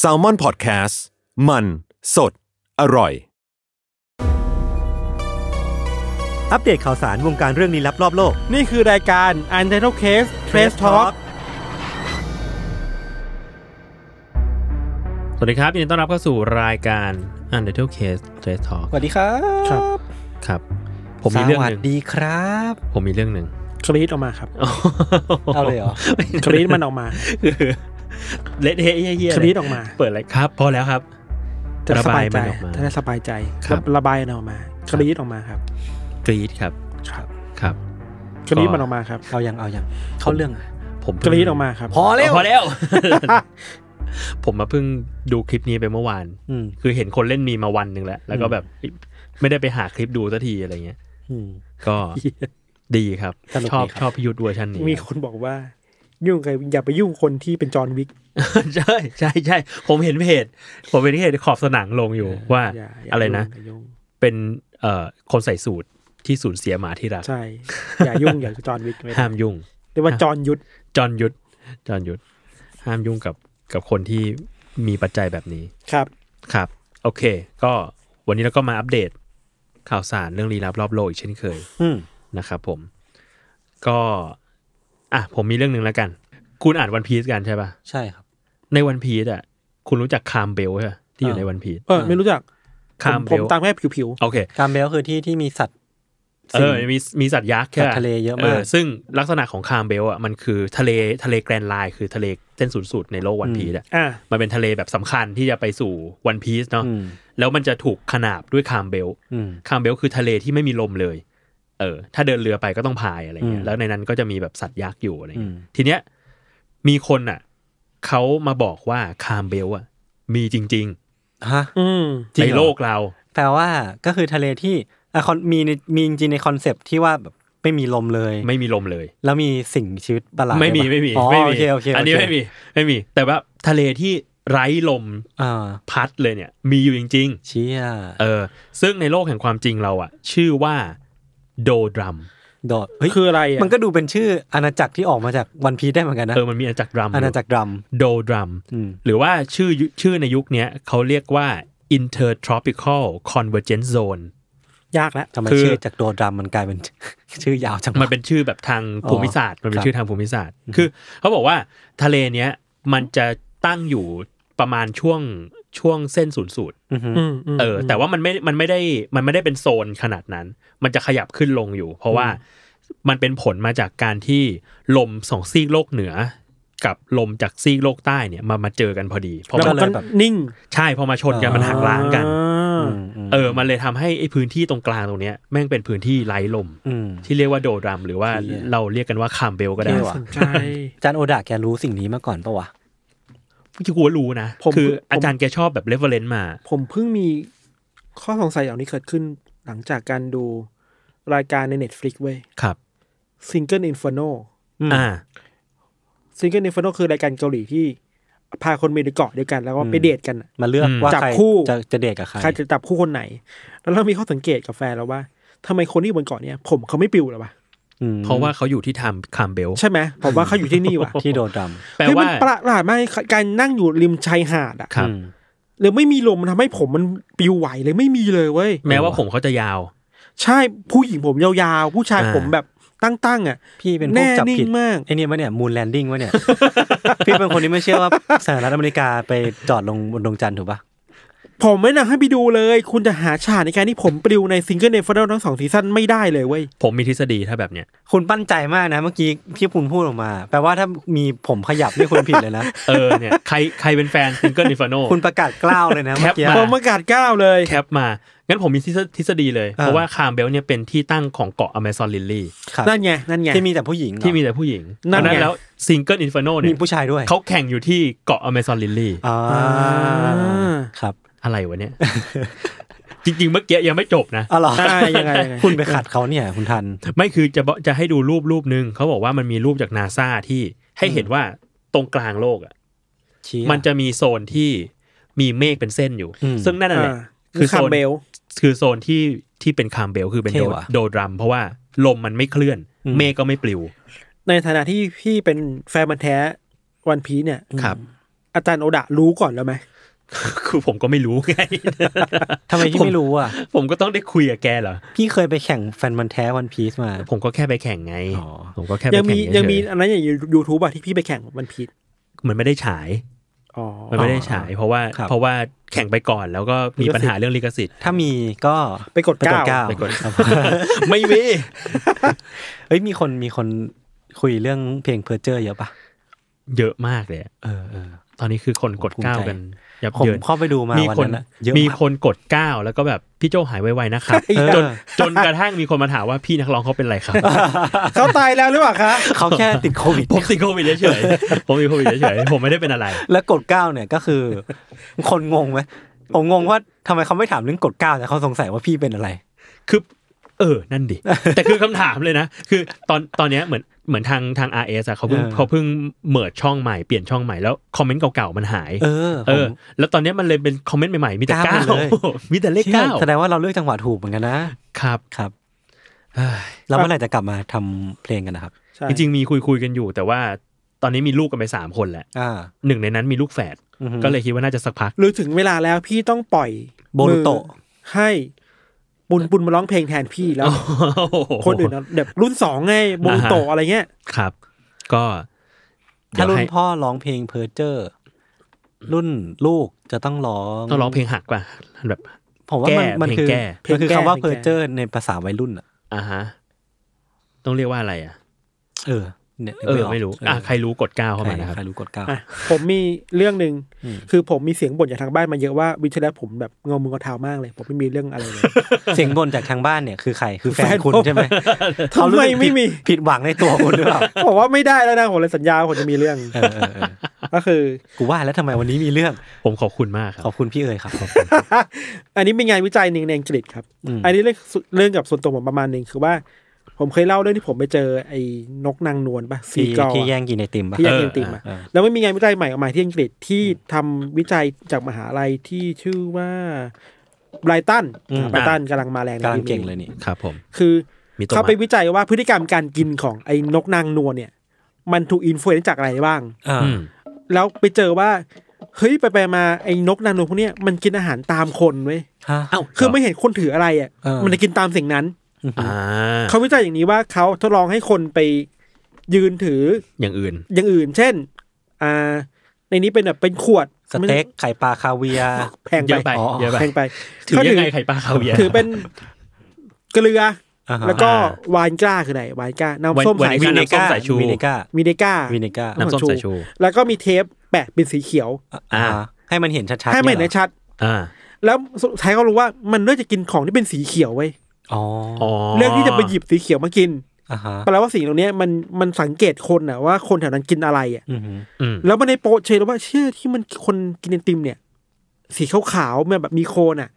s a l ม o n PODCAST มัน สด อร่อย อัปเดตข่าวสารวงการเรื่องนี้รอบโลก นี่คือรายการ u n t i t l Case Trace Talk สวัสดีครับยินดีต้อนรับเข้าสู่รายการ u n t i t l Case Trace Talk สวัสดีครับครับผมมีเรื่องหสวันึ่สสดีครับ ผมมีเรื่องหนึ่งกรีดออกมาครับเอาเลยเหรอกรีดมันออกมาคืเละเทะเยี่ยๆคลิออกมา เปิดอะไรครับพอแล้วครับจะระบายใจถ้าสบายใจครับ ระบายออกมาคลีตออกมาครับ กรีดครับ ครับครับคลีตมันออกมาครับเอาอย่างเอาอย่างเข้าเรื่องผมกรีตออกมาครับ พอแล้วพอแล้ว ผมมาเพิ่งดูคลิปนี้ไปเมื่อวานคือเห็นคนเล่นมีมาวันหนึ่งแล้วแล้วก็แบบไม่ได้ไปหาคลิปดูสักทีอะไรเงี้ยก็ดีครับชอบชอบพิยุทธ์เวอร์ชันนี้ มีคนบอกว่ายุ่งใครอย่าไปยุ่งคนที่เป็นจอห์นวิก ใช่ใช่ใช่ผมเห็นเพจผมเห็นเพจขอบสนังลงอยู่ว่า อะไรนะเป็นเอ่อคนใส่สูตรที่สูญเสียหมาที่รักใช่อย่ายุ่งอย่าจอห์นวิกห้ามยุ่งเรียกว่าจอห์นยุทธจอห์นยุทธจอห์นยุทธห้ามยุ่งกับกับคนที่มีปัจจัยแบบนี้ครับครับ โอเค ก็วันนี้เราก็มาอัปเดตข่าวสารเรื่องลีลับรอบโลกอีกเช่นเคยนะครับผม ก็อ่ะผมมีเรื่องหนึ่งแล้วกัน คุณอ่านวันพีซกันใช่ปะใช่ครับ ในวันพีซอ่ะคุณรู้จักคามเบลใช่ไหมที่อยู่ในวันพีซเออไม่รู้จักคามเบลผมตามแค่ผิวๆโอเคคามเบลคือที่ที่มีสัตว์เออมีมีสัตว์ยักษ์สัตว์ทะเลเยอะมาก ซึ่งลักษณะของคามเบลอ่ะมันคือทะเลทะเลแกรนไลน์คือทะเลเส้นสูงสุดในโลกวันพีซอ่ะมันเป็นทะเลแบบสำคัญที่จะไปสู่วันพีซเนาะแล้วมันจะถูกขนาบด้วยคามเบลคามเบลคือทะเลที่ไม่มีลมเลยเออ ถ้าเดินเรือไปก็ต้องพายอะไรเงี้ย แล้วในนั้นก็จะมีแบบสัตว์ยักษ์อยู่อะไรเงี้ยทีเนี้ยมีคนอ่ะเขามาบอกว่าคามเบลอ่ะ มีจริงๆฮะในโลกเรา แปลว่าก็คือทะเลที่อมีในมีจริงในคอนเซปที่ว่าแบบไม่มีลมเลย ไม่มีลมเลย แล้วมีสิ่งชีวิตประหลาดไม่มีไม่มีโอเคโอเค อันนี้ไม่มี ไม่มี แต่ว่าทะเลที่ไร้ลมพัดเลยเนี่ย มีอยู่จริง ๆ เชี่ยเออ ซึ่งในโลกแห่งความจริงเรา อ่ะ ชื่อว่าโดดรัมโดดเฮ้ยคืออะไรมันก็ดูเป็นชื่ออาณาจักรที่ออกมาจากวันพีได้เหมือนกันนะเออมันมีอาณาจักรดรัม อาณาจักรดรัมโดดรัม หรือว่าชื่อชื่อในยุคนี้เขาเรียกว่า intertropical convergence zone ยากแล้วทำไมชื่อจากโดดรัมมันกลายเป็นชื่อยาวจังมันเป็นชื่อแบบทางภูมิศาสตร์มันเป็นชื่อทางภูมิศาสตร์ คือเขาบอกว่าทะเลเนี้ย มันจะตั้งอยู่ประมาณช่วงช่วงเส้นศูนย์สูตรเออ แต่ว่ามันไม่ มันไม่ได้ มันไม่ได้เป็นโซนขนาดนั้น มันจะขยับขึ้นลงอยู่ เพราะว่ามันเป็นผลมาจากการที่ลมสองซีกโลกเหนือ กับลมจากซีกโลกใต้เนี่ย มา มาเจอกันพอดีพอมันเลยแบบ นิ่ง ใช่ พอมาชนกันมันหักล้างกัน เออ มันเลยทำให้ไอ้พื้นที่ตรงกลางตรงเนี้ย แม่งเป็นพื้นที่ไร้ลมที่เรียกว่าโดรัมหรือว่าเราเรียกกันว่าคามเบล ก็ได้ว่ะจานโอดา แกรู้สิ่งนี้มาก่อนปะวะที่กูรู้นะ คืออาจารย์แกชอบแบบเลเวลเลนมา ผมเพิ่งมีข้อสงสัยอย่างนี้เกิดขึ้น หลังจากการดูรายการในเน็ตฟลิกเว้ย ครับซิงเกิลอินฟอร์โนอ่าซิงเกิลอินฟอร์โนคือรายการเกาหลีที่พาคนมีดเกาะเดียวกัน แล้วก็ไปเดทกัน มาเลือกว่าจับคู่จะจะเดทกับใคร ใครจะจับคู่คนไหน แล้วเรามีข้อสังเกตกับแฟนเราว่าทำไมคนที่อยู่บนเกาะเนี่ย ผมเขาไม่ปิวหรอวะเพราะว่าเขาอยู่ที่ทามคามเบล ใช่ไหมผมว่าเขาอยู่ที่นี่ว่ะที่โดนดำแปลว่าประหลาดมากการนั่งอยู่ริมชายหาดอ่ะเลยไม่มีลมมันทำให้ผมมันปิวไหวเลยไม่มีเลยเว้ยแม้ว่าผมเขาจะยาว ใช่ผู้หญิงผมยาวๆ ผู้ชายผมแบบตั้งๆอ่ะพี่เป็นพวกจับผิดมากไอเนี่ยวะเนี่ยมูนแลนดิ้งวะเนี่ยพี่เป็นคนที่ไม่เชื่อว่าสหรัฐอเมริกาไปจอดลงบนดวงจันทร์ถูกปะผมไม่นำให้ไปดูเลยคุณจะหาฉากในการที่ผมปลิวในซิงเกิลเดฟเฟอร์ทั้งสองซีซั่นไม่ได้เลยเว้ยผมมีทฤษฎีถ้าแบบเนี้ย คุณปั้นใจมากนะเมื่อกี้ที่คุณพูดออกมาแปลว่าถ้ามีผมขยับนี่คุณผิดเลยนะเออเนี่ยใครใครเป็นแฟนซิงเกิลเดฟเฟอร์คุณประกาศกล้าวเลยนะเมื่อกี้ผมประกาศกล้าวเลยแคปมางั้นผมมีทฤษฎีเลยเพราะว่าคาร์เบลเนี่ยเป็นที่ตั้งของเกาะอเมซอนลิลลี่นั่นไงนั่นไงที่มีแต่ผู้หญิงที่มีแต่ผู้หญิงนั่นแล้วซิงเกิลอินฟานโนเนี่ยมีผู้ชายด้วยเขาแข่งอยู่ที่เกาะอเมซอนลิลลี่ครับอะไรวะเนี่ย จริงๆ เมื่อกี้ยังไม่จบนะอะไรยังไงคุณไปขัดเขาเนี่ยคุณทันไม่คือจะจะให้ดูรูปรูปหนึ่งเขาบอกว่ามันมีรูปจากนาซาที่ให้เห็นว่าตรงกลางโลกอ่ะมันจะมีโซนที่มีเมฆเป็นเส้นอยู่ ซึ่งนั่นแหละคือโซนคือโซนที่ที่เป็นคามเบลคือเป็นโดโดรัม เพราะว่าลมมันไม่เคลื่อน เมฆก็ไม่ปลิว ในฐานะที่พี่เป็นแฟนบันแท้วันพีเนี่ยครับ อาจารย์โอดะรู้ก่อนแล้วไหมคือผมก็ไม่รู้ไงทำไมที่ไม่รู้อ่ะ ผมก็ต้องได้คุยกับแกเหรอ พี่เคยไปแข่งแฟนมันแท้วันพีซมา ผมก็แค่ไปแข่งไงผมก็แค่ไยังมียังมีอันนั้นอย่างยูทูบอะที่พี่ไปแข่งวันพีซมันไม่ได้ฉายมันไม่ได้ฉาย เพราะว่า เพราะว่าแข่งไปก่อนแล้วก็มีปัญหาเรื่องลิขสิทธิ์ ถ้ามีก็ไปกดเก้าไปกดไม่มี เฮ้ยมีคนมีคนคุยเรื่องเพลงเพอร์เจอร์เยอะปะ เยอะมากเลย เออเออตอนนี้คือคนกดเก้ากันยับเยินเข้าไปดูมามีคนมีคนกดก้าวแล้วก็แบบพี่โจหายไวๆนะครับจนจนกระทั่งมีคนมาถามว่าพี่นักร้องเขาเป็นไรครับเขาตายแล้วหรือเปล่าคะเขาแค่ติดโควิดผมติดโควิดเฉยผมติดโควิดเฉยผมไม่ได้เป็นอะไร แล้วกดก้าวเนี่ยก็คือ คนงงไหมผมงงว่าทำไมเขาไม่ถามเรื่องกดก้าวแต่เขาสงสัยว่าพี่เป็นอะไรคือเออ นั่นดิแต่คือคำถามเลยนะคือตอนตอนเนี้ยเหมือนเหมือนทางทาง RS อ่ะเขาเพิ่งเขาเพิ่งเมิดช่องใหม่เปลี่ยนช่องใหม่แล้วคอมเมนต์เก่าๆมันหายเออเออแล้วตอนนี้มันเลยเป็นคอมเมนต์ใหม่ๆมีแต่เก้ามีแต่เลขเก้าแสดงว่าเราเลือกจังหวะถูกเหมือนกันนะ ครับครับแล้วเมื่อไหร่จะกลับมาทำเพลงกันนะครับจริงๆมีคุยคุยกันอยู่ แต่ว่าตอนนี้มีลูกกันไปสามคนแหละหนึ่งในนั้นมีลูกแฝดก็เลยคิดว่าน่าจะสักพักรือถึงเวลาแล้วพี่ต้องปล่อยโบนโตให้บุญบุญมาร้องเพลงแทนพี่แล้ว คนอื่นแบบ รุ่นสองไงบงโตอะไรเงี้ยครับ ก็ถ้ารุ่นพ่อร้องเพลงเพอร์เจอร์ รุ่นลูกจะต้องร้องต้องร้องเพลงหักป่ะแบบผมว่ามันมันคือมันคือคำว่าเพอร์เจอร์ในภาษาวัยรุ่นอ่ะอ่าฮะ ต้องเรียกว่าอะไรอ่ะ เออเนี่ยเออไม่รู้อ่ะใครรู้กดก้าวเข้ามานะครับใครรู้กดก้าวผมมีเรื่องหนึ่ง คือผมมีเสียงบ่นจากทางบ้านมาเยอะว่า วิชแลผมแบบงอมือกระเท้ามากเลยผมไม่มีเรื่องอะไรเลยเสียงบ่นจากทางบ้านเนี่ยคือใครคือแฟนคุณใช่ไหมทำไมไม่มีผิดหวังในตัวคุณหรือเปล่าผมว่าไม่ได้แล้วนะผมเลยสัญญาผมจะมีเรื่อง ก็คือกูว่าแล้วทำไมวันนี้มีเรื่อง ผมขอบคุณมากครับขอบคุณพี่เอ๋ยครับอันนี้เป็นงานวิจัยหนึ่งในอังกฤษครับ อันนี้เรื่องเรื่องกับส่วนตัวผมประมาณหนึ่งคือว่าผมเคยเล่าเรื่องที่ผมไปเจอไอ้นกนางนวลปะสีกอที่แย่งกินไอติมปะที่แย่งกินไอติมอะแล้วไม่มีงานวิจัยใหม่ออกมาที่อังกฤษที่ทำวิจัยจากมหาลัยที่ชื่อว่าไบรตันไบรตันกำลังมาแรงกำลังเก่งเลยนี่ครับ ผม คือเขาไปวิจัยว่าพฤติกรรมการกินของไอ้นกนางนวลเนี่ย มันถูกอินฟลูเอนซ์จากอะไรบ้างแล้วไปเจอว่าเฮ้ยไปไปมาไอ้นกนางนวลพวกเนี้ยมันกินอาหารตามคนเว้ยคือไม่เห็นคนถืออะไรอ่ะมันจะกินตามสิ่งนั้นเขาวิจัยอย่างนี้ว่าเขาทดลองให้คนไปยืนถืออย่างอื่น อย่างอื่น เช่นอ่าในนี้เป็นแบบเป็นขวดสเต็กไข่ปลาคาเวียแพงไปแพงไปถือยังไงไข่ปลาคาเวียถือเป็นเกลือแล้วก็วานก้าคือไหนวานก้าน้ำส้มสายชูน้ำส้มสายชูวินก้าวินก้าวินก้าน้ำส้มสายชู แล้วก็มีเทปแปะเป็นสีเขียวอ่า ให้มันเห็นชัดๆให้มันเห็นชัด อ่า แล้วใชท้ายเขารู้ว่า มันเ่าจะกินของที่เป็นสีเขียวไว้เลือกที่จะไปหยิบสีเขียวมากินแปลว่าสิ่งตรงนี้มันมันสังเกตคนอะว่า คนแถวนั้นกินอะไรอะแล้วมันในโปเชยว่าเชื่อที่มันคนกินไอติมเนี่ย สีขาวๆาวแบบมีโคนอะ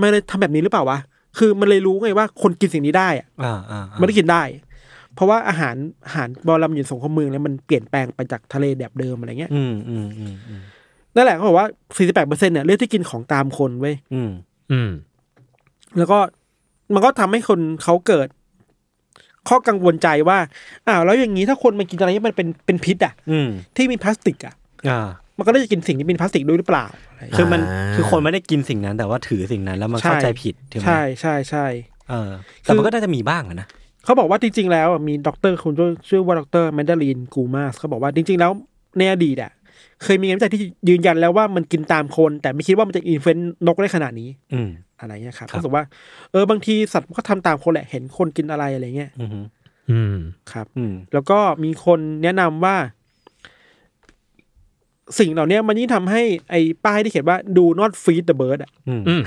มันเลยทำแบบนี้หรือเปล่าวะ คือมันเลยรู้ไงว่า คนกินสิ่งนี้ได้ อ่ะมันได้กินได้ เพราะว่าอาหารอาหารบอลำอยู่สงคมเมืองแล้วมันเปลี่ยนแปลงไปจากทะเลแบบเดิมอะไรเงี้ยนั่นแหละเขาบอกว่า48เปอร์เซ็นเนี่ยเลือกที่กินของตามคนเว้ยแล้วก็มันก็ทำให้คนเขาเกิด ข้อกังวลใจว่า อ้าวแล้วอย่างนี้ถ้าคนมันกินอะไรที่มันเป็นเป็นพิษอ่ะที่มีพลาสติกอ่ะมันก็ได้จะกินสิ่งที่เป็นพลาสติกด้วยหรือเปล่าคือมันคือคนไม่ได้กินสิ่งนั้น แต่ว่าถือสิ่งนั้น แล้วมันเข้าใจผิดใช่ไหมใช่ใช่ใชเออแต่มันก็น่าจะมีบ้างนะเขาบอกว่าจริงๆ แล้วมีด็อกเตอร์คุณชื่อว่าด็อกเตอร์แมนดารินกูมาสเขาบอกว่าจริงๆ แล้วในอดีตอ่ะเคยมีงานวิจัยที่ยืนยันแล้วว่ามันกินตามคน แต่ไม่คิดว่ามันจะอินฟลูเอนซ์นกได้ขนาดนี้ อือะไรเงี้ยครับก็รู้สึกว่า เออ บางทีสัตว์ก็ทำตามคนแหละเห็นคนกินอะไรอะไรเงี้ยอืมครับ อืแล้วก็มีคนแนะนำว่า สิ่งเหล่านี้มันยิ่งทำให้ไอ้ป้ายที่เขียนว่า do not feed the bird อ่ะ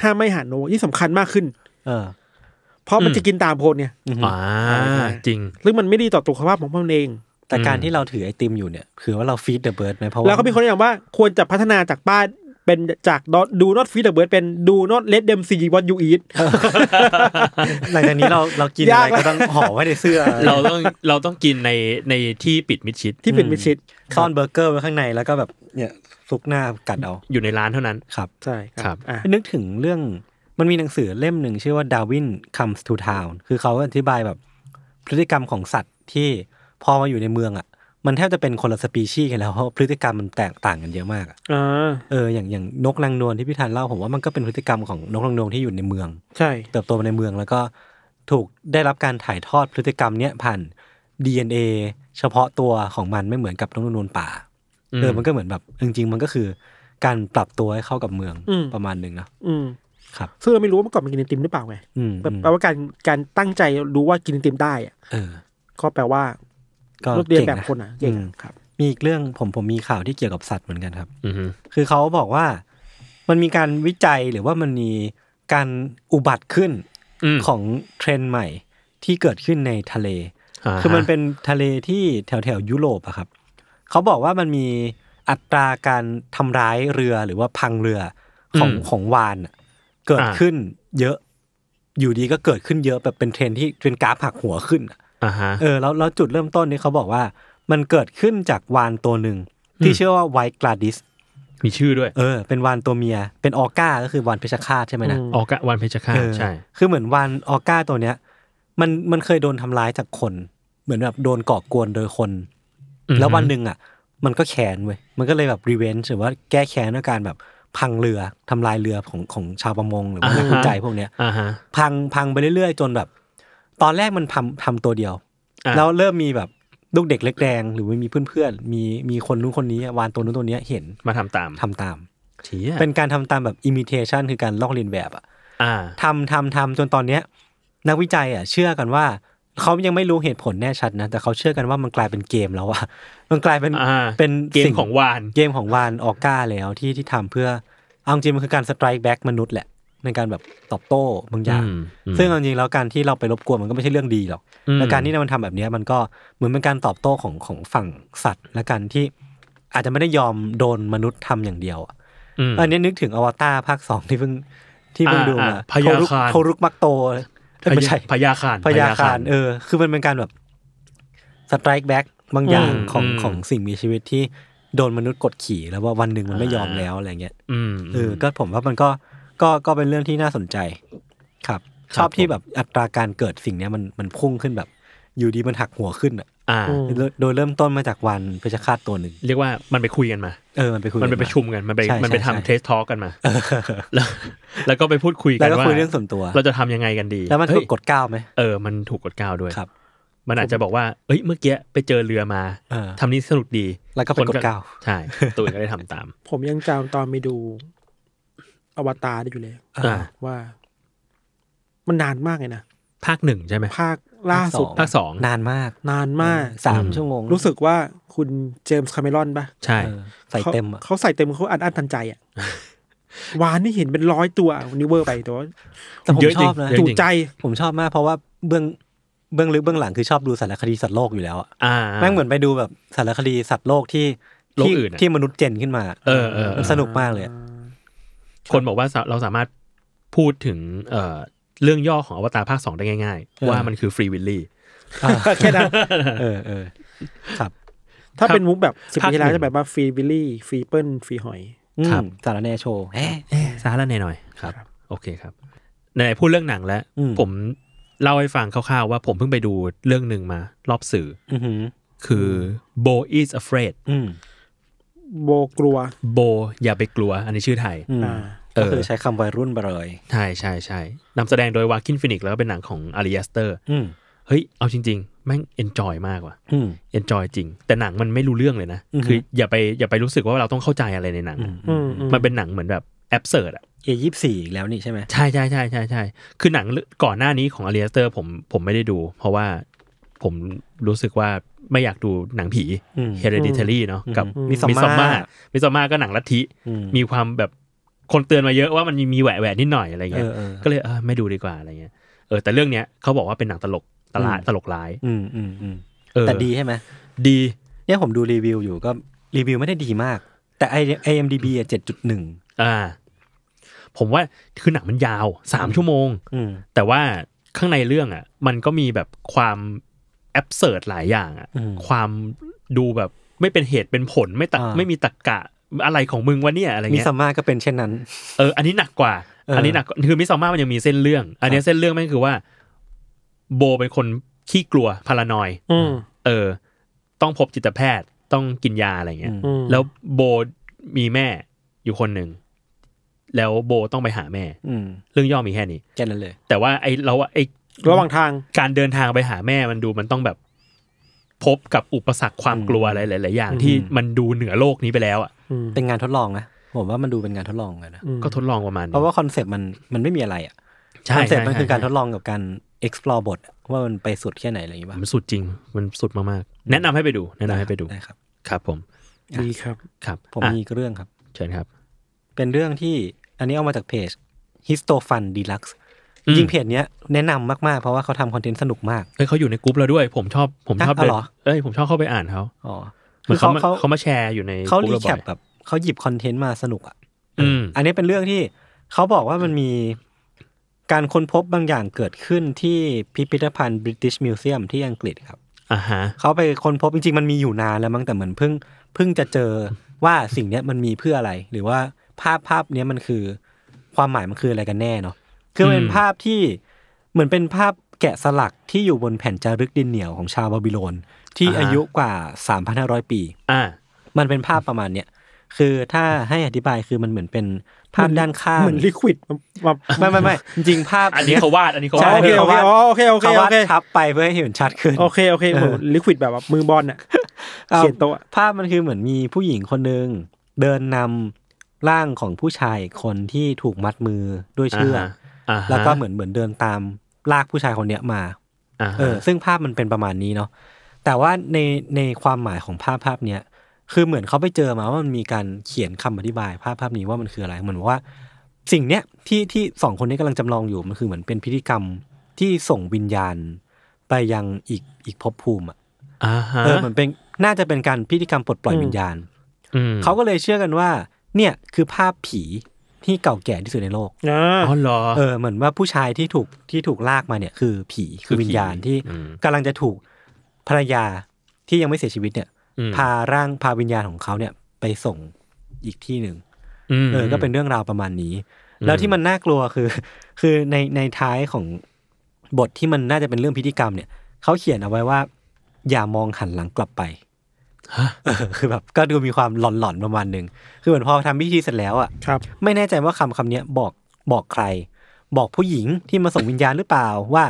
ห้ามไม่หาโนยิ่งสำคัญมากขึ้น เออ เพราะมันจะกินตามคนเนี่ยอ่าจริง ซึ่งมันไม่ดีต่อสุขภาพของมันเองแต่การที่เราถือไอติมอยู่เนี่ย คือว่าเราฟีดเดอะเบิร์ดไหมเพราะว่า แล้วก็มีคนอย่างว่าควรจะพัฒนาจากป้ายเป็นจากดูนอตฟีดเดอะเบิร์ดเป็นดูนอตเลดเดมซีวัตยูอีทหลังจากนี้เราเรากินอะไรก็ต้องห่อไว้ในเสื้อ เราต้องเราต้องกินในในที่ปิดมิดชิดที่ปิดมิดชิดซ่อนเบอร์เกอร์ไว้ข้างในแล้วก็แบบเนี่ยซุกหน้ากัดเอา อยู่ในร้านเท่านั้นครับใช่ครับนึกถึงเรื่องมันมีหนังสือเล่มหนึ่งชื่อว่าดาวินคัมส์ทูทาวน์คือเขาอธิบายแบบพฤติกรรมของสัตว์ที่พอมาอยู่ในเมืองอ่ะ มันแทบจะเป็นคนละสปีชีส์กันแล้วเพราะพฤติกรรมมันแตกต่างกันเยอะมากอะเออ อย่างอย่างนกนางนวลที่พี่ธันเล่าผมว่ามันก็เป็นพฤติกรรมของนกนางนวลที่อยู่ในเมือง ใช่ เติบโตมาในเมือง แล้วก็ถูกได้รับการถ่ายทอดพฤติกรรมเนี้ยผ่าน DNA เฉพาะตัวของมันไม่เหมือนกับนกนางนวลป่า เออ มันก็เหมือนแบบจริง ๆ มันก็คือ การปรับตัวให้เข้ากับเมืองประมาณหนึ่งเนาะครับซึ่งเราไม่รู้ว่าเมื่อก่อนมันกินไอติมหรือ เปล่าไงแปลว่าการการตั้งใจรู้ว่ากินไอติมได้อะก็แปลว่าก็ลูกเรียนแบบคนอ่ะเก่งครับ มีอีกเรื่องผมผมมีข่าวที่เกี่ยวกับสัตว์เหมือนกันครับคือเขาบอกว่ามันมีการวิจัยหรือว่ามันมีการอุบัติขึ้นของเทรนด์ใหม่ที่เกิดขึ้นในทะเลคือมันเป็นทะเลที่แถวแถวยุโรปอะครับเขาบอกว่ามันมีอัตราการทำร้ายเรือหรือว่าพังเรือของของวานเกิดขึ้นเยอะอยู่ดีก็เกิดขึ้นเยอะแบบเป็นเทรนที่เป็นกราฟหักหัวขึ้นเออแล้วแล้วจุดเริ่มต้นนี้เขาบอกว่า มันเกิดขึ้นจากวานตัวหนึ่งที่ชื่อว่าไวกลาดิสมีชื่อด้วย เออ เป็นวานตัวเมีย เป็นออก้าก็คือวานเพชรฆาตใช่ไหมนะออก้าวานเพชรฆาตใช่ คือเหมือนวานออก้าตัวเนี้ย มันมันเคยโดนทำร้ายจากคน เหมือนแบบโดนก่อกวนโดยคน แล้ววันหนึ่งอ่ะ มันก็แค้นเว้ยมันก็เลยแบบรีเวนจ์หรือว่าแก้แค้นด้วยการแบบพังเรือทำลายเรือของของชาวประมงหรือว่านัใจพวกเนี้ยพังพังไปเรื่อยๆจนแบบตอนแรกมันทำทำตัวเดียวแล้วเริ่มมีแบบลูกเด็กเล็กแดงหรือมีเพื่อนๆ มีมีคนนู้นคนนี้วานตัวนู้นตัวนี้เห็นมาทำตามทำตามเป็นการทำตามแบบอิมิเทชันคือการลอกเลียนแบบอ่ะทำทำทำจนตอนเนี้ยนักวิจัยอ่ะเชื่อกันว่าเขายังไม่รู้เหตุผลแน่ชัดนะแต่เขาเชื่อกันว่ามันกลายเป็นเกมแล้วอ่ะมันกลายเป็นเป็นเกมของวานเกมของวานออก้าแล้วที่ที่ทำเพื่อเอาจริงมันคือการสไตร์แบ็กมนุษย์แหละในการแบบตอบโต้บางอย่าง ซึ่งจริงๆแล้วการที่เราไปรบกวน มันก็ไม่ใช่เรื่องดีหรอก และการที่มันทำแบบนี้ มันก็เหมือนเป็นการตอบโต้ของของฝั่งสัตว์ และการที่อาจจะไม่ได้ยอมโดนมนุษย์ทำอย่างเดียว อันนี้นึกถึงอวตารภาคสองที่เพิ่งที่เพิ่งดูมาพยาคารโทรุกมักโตไม่ใช่พยาคารพยาคารเออ คือมันเป็นการแบบสไตรค์แบ็กบางอย่างของของสิ่งมีชีวิตที่โดนมนุษย์กดขี่แล้วว่าวันหนึ่งมันไม่ยอมแล้วอะไรเงี้ยเออก็ผมว่ามันก็ก็ก็เป็นเรื่องที่น่าสนใจ ครับ ชอบที่แบบอัตราการเกิดสิ่งเนี้ยมันมันพุ่งขึ้นแบบ อยู่ดีมันหักหัวขึ้นอ่ะโดยเริ่มต้นมาจากวันเพชฌฆาตตัวหนึ่งเรียกว่ามันไปคุยกันมา เออมันไปคุยมันไปประชุมกันมันไปมันไปทำเทสทอลกันมาแล้วแล้วก็ไปพูดคุยกันว่าคุยเรื่องส่วนตัวเราจะทำยังไงกันดี แล้วมันถูกกดก้าวไหมเออมันถูกกดก้าวด้วยครับ มันอาจจะบอกว่า เอ้ยเมื่อกี้ไปเจอเรือมาทำนี้สนุกดีแล้วก็ไปกดก้าวใช่ตัวเองก็ได้ทำตาม ผมยังจำตอนไปดูอวตารได้อยู่แล้ว่าว่า มันนานมากเลยนะ ภาคหนึ่งใช่ไหม ภาคล่าสุดภาคสอง นานมาก นานมากสามชั่วโมงรู้สึกว่าคุณเจมส์คาเมรอนปะใช่ใส่เต็มอะเขาใส่เต็มเขาอัดอั้นทันใจอ่ะวานนี่เห็นเป็นร้อยตัวนิเวอร์ไปตัว แต่ผมชอบนะจูใจผมชอบมากเพราะว่าเบื้องเบื้องลึกเบื้องหลังคือชอบดูสารคดีสัตว์โลกอยู่แล้ว อ่ะแม่งเหมือนไปดูแบบสารคดีสัตว์โลกที่ที่มนุษย์เจนขึ้นมา เออสนุกมากเลยคนบอกว่าเราสามารถพูดถึงเเรื่องย่อของอวตารภาคสองได้ง่ายๆว่ามันคือฟรีวิลลี่แค่นั้นครับ ถ้าเป็นมุกแบบสิบปีแล้วจะแบบว่าฟรีวิลลี่ฟรีเปิลฟรีหอยครับสารแนโชว์สารแนหน่อย ครับ โอเคครับไหนพูดเรื่องหนังแล้ว ผมเล่าให้ฟังคร่าวๆว่าผมเพิ่งไปดูเรื่องหนึ่งมารอบสื่อคือ Bo is afraid โบกลัวโบ อย่าไปกลัว อันนี้ชื่อไทยก็คือใช้คำวัยรุ่นไปเลยใช่ใช่ใช่นำแสดงโดยวาคินฟินิกแล้วก็เป็นหนังของอาริยัสเตอร์เฮ้ยเอาจริง ๆ แม่งเอนจอยมากว่ะเอนจอยจริง แต่หนังมันไม่รู้เรื่องเลยนะ คือ อย่าไปอย่าไปรู้สึกว่าเราต้องเข้าใจอะไรในหนัง มันเป็นหนังเหมือนแบบ แอบเสิร์ดอะเอยี่สี่แล้วนี่ใช่ไหม ใช่ใช่ใช่ใช่ใช่คือหนังก่อนหน้านี้ของอาริยัสเตอร์ ผมผมไม่ได้ดู เพราะว่าผมรู้สึกว่าไม่อยากดูหนังผี Hereditary เนาะกับมิสซัมมามิสซัมมาก็หนังลัทธิมีความแบบคนเตือนมาเยอะว่ามันมีแหวะแหวนิดหน่อยอะไรเงี้ยก็เลยเออไม่ดูดีกว่าอะไรเงี้ยเออแต่เรื่องเนี้ยเขาบอกว่าเป็นหนังตลกตลาดตลกร้าย อืมอืมอืมแต่ดีใช่ไหมดี เนี่ยผมดูรีวิวอยู่ก็รีวิวไม่ได้ดีมาก แต่ไอเอ็มดีบีเจ็ดจุดหนึ่งอ่า ผมว่าคือหนังมันยาวสามชั่วโมงแต่ว่าข้างในเรื่องอ่ะมันก็มีแบบความแอบเสิร์ตหลายอย่างอะความดูแบบ ไม่เป็นเหตุเป็นผลไม่ตัดไม่มีตรกกะอะไรของมึงวะเนี่ยอะไรเงี้ยมิซาม่าก็เป็นเช่นนั้น เอออันนี้หนักกว่า อันนี้หนัก คือมิซาม่ามันยังมีเส้นเรื่อง อันนี้เส้นเรื่องม่คือว่าโบเป็นคนขี้กลัวพารานอยเออ ต้องพบจิตแพทย์ ต้องกินยาอะไรเงี้ยแล้วโบมีแม่อยู่คนหนึ่ง แล้วโบต้องไปหาแม่เรื่องย่อมีแค่นี้แค่นั้นเลย แต่ว่าไอเราไอระหว่างทางการเดินทางไปหาแม่มันดูมันต้องแบบ พบกับอุปสรรคความกลัวอะไรหลายๆอย่าง ที่มันดูเหนือโลกนี้ไปแล้วอ่ะเป็นงานทดลองนะผมว่ามันดูเป็นงานทดลองเลยนะก็ทดลองประมาณเพราะว่าคอนเซปต์มันมันไม่มีอะไรอ่ะคอนเซปต์มันคือการทดลองกับการ explore บทว่ามันไปสุดแค่ไหนอะไรอย่างนี้ป่ะมันสุดจริงมันสุดมากๆแนะนำให้ไปดู แนะนำให้ไปดูครับ ครับ ผมดีครับครับ ผมมีเรื่องครับ เชิญครับ เป็นเรื่องที่อันนี้เอามาจากเพจ histofun deluxe จริงเพจเนี้ยแนะนำมากๆ เพราะว่าเขาทำคอนเทนต์สนุกมากเอ้ยเขาอยู่ในกลุ่มเราด้วยผมชอบ ผมชอบเลยเอ้ยผมชอบเข้าไปอ่านเขา อ๋อ เหมือนเขาเขามาแชร์อยู่ในเขารีแคปแบบเขาหยิบคอนเทนต์มาสนุกอ่ะอันนี้เป็นเรื่องที่เขาบอกว่ามันมีการค้นพบบางอย่างเกิดขึ้นที่พิพิธภัณฑ์ British Museum ที่อังกฤษครับอ่าฮะ เขาไปค้นพบจริงๆมันมีอยู่นานแล้วมั้งแต่เหมือนเพิ่งเพิ่งจะเจอว่าสิ่งเนี้ยมันมีเพื่ออะไรหรือว่าภาพภาพเนี้ยมันคือความหมายมันคืออะไรกันแน่เนาะคือเป็นภาพที่เหมือนเป็นภาพแกะสลักที่อยู่บนแผ่นจารึกดินเหนียวของชาวบาบิโลน ที่อายุกว่าสามพันห้าปี อ่า มันเป็นภาพประมาณเนี้ย คือถ้าให้อธิบายคือมันเหมือนเป็นภาพด้านข้างเหมือนลิควิด ไม่ไม่ไม่จริงภาพ อันนี้เขาวาดอันนี้เขาวาดโอเคโอเคโอเคโอเคเขาวาดทับไปเพื่อให้เห็นชัดขึ้น โอเคโอเคเหมือนลิควิดแบบมือบอลอะเขียนโต๊ะภาพมันคือเหมือนมีผู้หญิงคนหนึ่งเดินนำร่างของผู้ชายคนที่ถูกมัดมือด้วยเชือกแล้วก็เหมือนเหมือนเดินตามลากผู้ชายคนเนี้ยมา เออ ซึ่งภาพมันเป็นประมาณนี้เนาะ แต่ว่าในในความหมายของภาพภาพเนี้ย คือเหมือนเขาไปเจอมาว่ามันมีการเขียนคำอธิบายภาพภาพนี้ว่ามันคืออะไร เหมือนว่า สิ่งเนี้ยที่ที่สองคนนี้กำลังจำลองอยู่มันคือเหมือนเป็นพิธีกรรมที่ส่งวิญญาณไปยังอีกอีกภพภูมิอ่ะเออเหมือนเป็นน่าจะเป็นการพิธีกรรมปลดปล่อยวิญญาณเขาก็เลยเชื่อกันว่า เนี่ยคือภาพผีที่เก่าแก่ที่สุดในโลก อ๋อเหรอ เออ เหมือนว่าผู้ชายที่ถูกที่ถูกลากมาเนี่ย คือผี คือวิญญาณที่ กำลังจะถูกภรรยาที่ยังไม่เสียชีวิตเนี่ยพาร่างพาวิญญาณของเขาเนี่ยไปส่งอีกที่หนึ่งเออ ก็เป็นเรื่องราวประมาณนี้ แล้วที่มันน่ากลัวคือ คือในในท้ายของบทที่มันน่าจะเป็นเรื่องพิธีกรรมเนี่ยเขาเขียนเอาไว้ว่า อย่ามองหันหลังกลับไปคือแบบก็ดูมีความหลอนๆประมาณหนึ่ง คือเหมือนพอทำพิธีเสร็จแล้วอ่ะครับไม่แน่ใจว่าคำคำเนี้ยบอกบอกใคร บอกผู้หญิงที่มาส่งวิญญาณหรือเปล่าว่า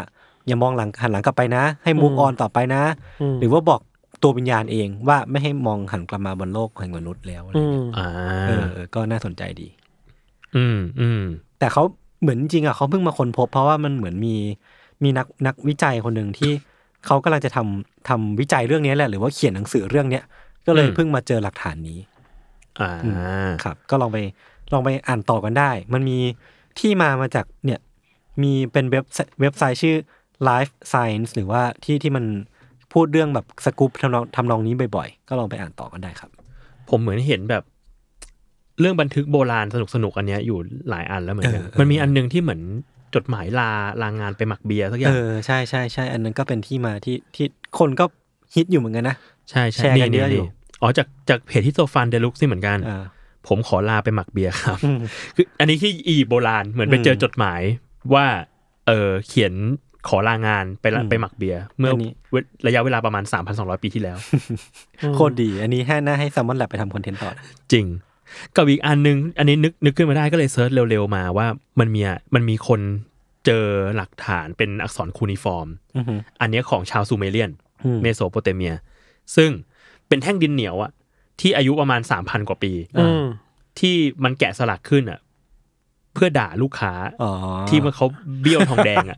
อย่ามองหลังหันหลังกลับไปนะ ให้มุกออนต่อไปนะ หรือว่าบอกตัววิญญาณเองว่าไม่ให้มองหันกลับมาบนโลกแห่งมนุษย์แล้วอะไรเงี้ยก็น่าสนใจดี อืม อืม แต่เขาเหมือนจริงอ่ะเขาเพิ่งมาค้นพบเพราะว่ามันเหมือนมีมีนักนักวิจัยคนหนึ่งที่เขากำลังจะทำทำวิจัยเรื่องนี้แหละหรือว่าเขียนหนังสือเรื่องเนี้ยก็เลยเพิ่งมาเจอหลักฐานนี้ อ่าครับ ก็ลองไปลองไปอ่านต่อกันได้ มันมีที่มามาจากเนี่ยมีเป็นเว็บเว็บไซต์ชื่อ Life Science หรือว่าที่ที่มันพูดเรื่องแบบสกู๊ปทำนองทำนองนี้บ่อยๆก็ลองไปอ่านต่อกันได้ครับ ผมเหมือนเห็นแบบ เรื่องบันทึกโบราณสนุกๆอันเนี้ยอยู่หลายอันแล้วเหมือนกันมันมีอันนึงที่เหมือนจดหมายลาลางานไปหมักเบียร์สักอย่าง เออใช่ใช่ใช่อันนั้นก็เป็นที่มาที่ที่คนก็ฮิตอยู่เหมือนกันนะใช่ใช่แชร์กันเยอะอยู่อ๋อจากจากเพจที่โซฟันเดลุกซี่เหมือนกันผมขอลาไปหมักเบียร์ครับคืออันนี้ที่อีโบราณเหมือนไปเจอจดหมาย ว่า เออเขียนขอลางานไปไปหมักเบียร์เมื่อระยะเวลาประมาณ 3,200 ปีที่แล้วโคตรดีอันนี้ให้น่าให้ซัมมอนแลบไปทำคอนเทนต์ต่อ จริงกับอีกอันนึง อันนี้นึกนึกขึ้นมาได้ก็เลยเซิร์ชเร็วๆมาว่ามันมีมันมีคนเจอหลักฐานเป็นอักษรคูนิฟอร์มอันนี้ของชาวซูเมเรียน เมโสโปเตเมีย ซึ่งเป็นแท่งดินเหนียวอะที่อายุประมาณสามพันกว่าปีที่มันแกะสลักขึ้นอะเพื่อด่าลูกค้าที่มันเขาเบี้ยวทองแดงอ่ะ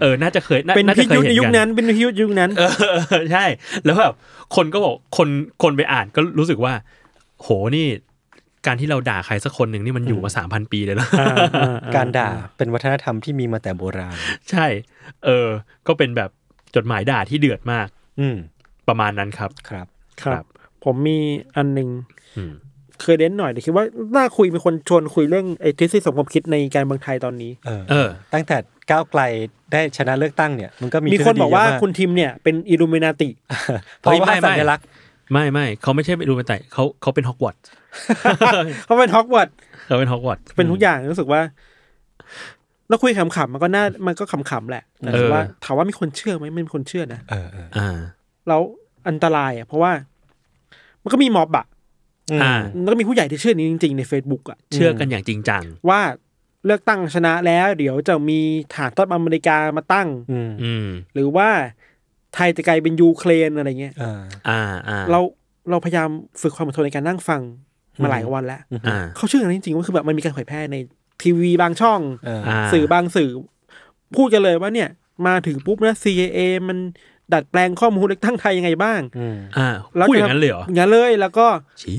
เออน่าจะเคยเป็นพิยุทในยุคนั้น เป็นพิยุทยุคนั้นใช่ แล้วแบบคนก็บอกคนคนไปอ่านก็รู้สึกว่าโห นี่การที่เราด่าใครสักคนหนึ่งนี่มันอยู่มาสามพันปีเลยนะการด่าเป็นวัฒนธรรมที่มีมาแต่โบราณ ใช่ เออ ก็เป็นแบบจดหมายด่าที่เดือดมาก อืประมาณนั้นครับครับ ครับ ผมมีอันหนึ่งเคยเด่นหน่อยแต่คิดว่าน่าคุยมีคนชวนคุยเรื่องไอ้ทฤษฎีสมคบคิดในการเมืองไทยตอนนี้เออตั้งแต่ก้าวไกลได้ชนะเลือกตั้งเนี่ย มันก็มีมีคนบอกว่าคุณทิมเนี่ยเป็นอิลูมินาติเพราะว่าสัญลักษณ์ไม่ไม่ เขาไม่ใช่ไปดูไป็ไต่เขาเขาเป็นฮอกวอตส์เขาเป็นฮอกวอตส์เขาเป็นฮอกวอตส์เป็นทุกอย่างรู้สึกว่าเราคุยขำๆมันก็น่า มันก็ขำๆแหละแต่ว่า ถามว่ามีคนเชื่อไหมไม่มีคนเชื่อนะเออออเแล้วอันตราย อ่ะ เพราะว่า มันก็มีมอบอ่ะอล้วก็มีผู้ใหญ่ที่เชื่อนี้จริง ๆใน Facebook อ่ะเชื่อกันอย่างจริงจัง ว่าเลือกตั้งชนะแล้ว เดี๋ยวจะมีฐานทัพอเมริกามาตั้ง อืมหรือว่าไทยจะกลายเป็นยูเครนอะไรเงี้ยอ่า อ่า เรา เราพยายามฝึกความอดทนในการนั่งฟัง มาหลายวันแล้วเขาเชื่อกันจริงๆว่าคือแบบมันมีการเผยแพร่ใน ทีวีบางช่อง สื่อบางสื่อ พูดกันเลยว่าเนี่ย มาถึงปุ๊บนะ CIA มันดัดแปลงข้อมูลเลือกตั้งไทยยังไงบ้างอพูดอย่างนั้นเลยเหรออย่างเลยแล้วก็ชี้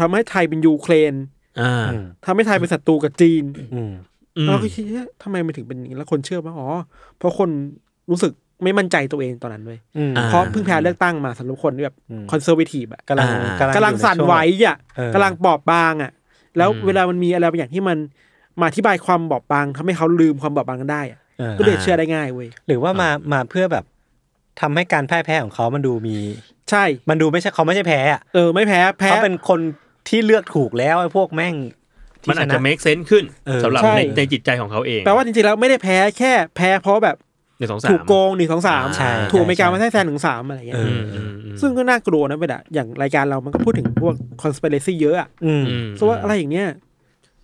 ทำให้ไทยเป็นยูเครนทำให้ไทยเป็นศัตรูกับจีนเราก็คิดว่าทำไมมันถึงเป็นอย่างนี้แล้วคนเชื่อว่าอ๋อเพราะคนรู้สึกไม่มั่นใจตัวเองตอนนั้นด้วยเพราะเพิ่งแพ้เลือกตั้งมาสำหรับคนแบบคอนเซอร์วทีฟอะกำลังกำลังสั่นไหวอ่ะกำลังบอบบางอ่ะ แล้วเวลามันมีอะไรบางอย่างที่มัน มาอธิบายความบอบบางทำให้เขาลืมความบอบบางกันได้อ่ะก็เลยเชื่อได้ง่ายเว้ยหรือว่ามามาเพื่อแบบ ทำให้การแพ้แพ้ของเขามันดูมี ใช่มันดูไม่ใช่เขาไม่ใช่แพ้อ่ะเออไม่แพ้แพ้เขาเป็นคนที่เลือกถูกแล้วไอ้พวกแม่ง มันอาจจะ make sense ขึ้นสำหรับในในจิตใจของเขาเองแปลว่าจริงๆแล้วไม่ได้แพ้แค่แพ้เพราะแบบหนึ่งสองสามถูกโกงหนึ่งสองสามถูกอเมริกามาใช้แซนหนึ่งสามอะไรอย่างเงี้ย ซึ่งก็น่ากลัวนะไปด่ะ อย่างรายการเรามันก็พูดถึงพวกคอนซเปเรซี่เยอะอ่ะเพราะว่าอะไรอย่างเนี้ย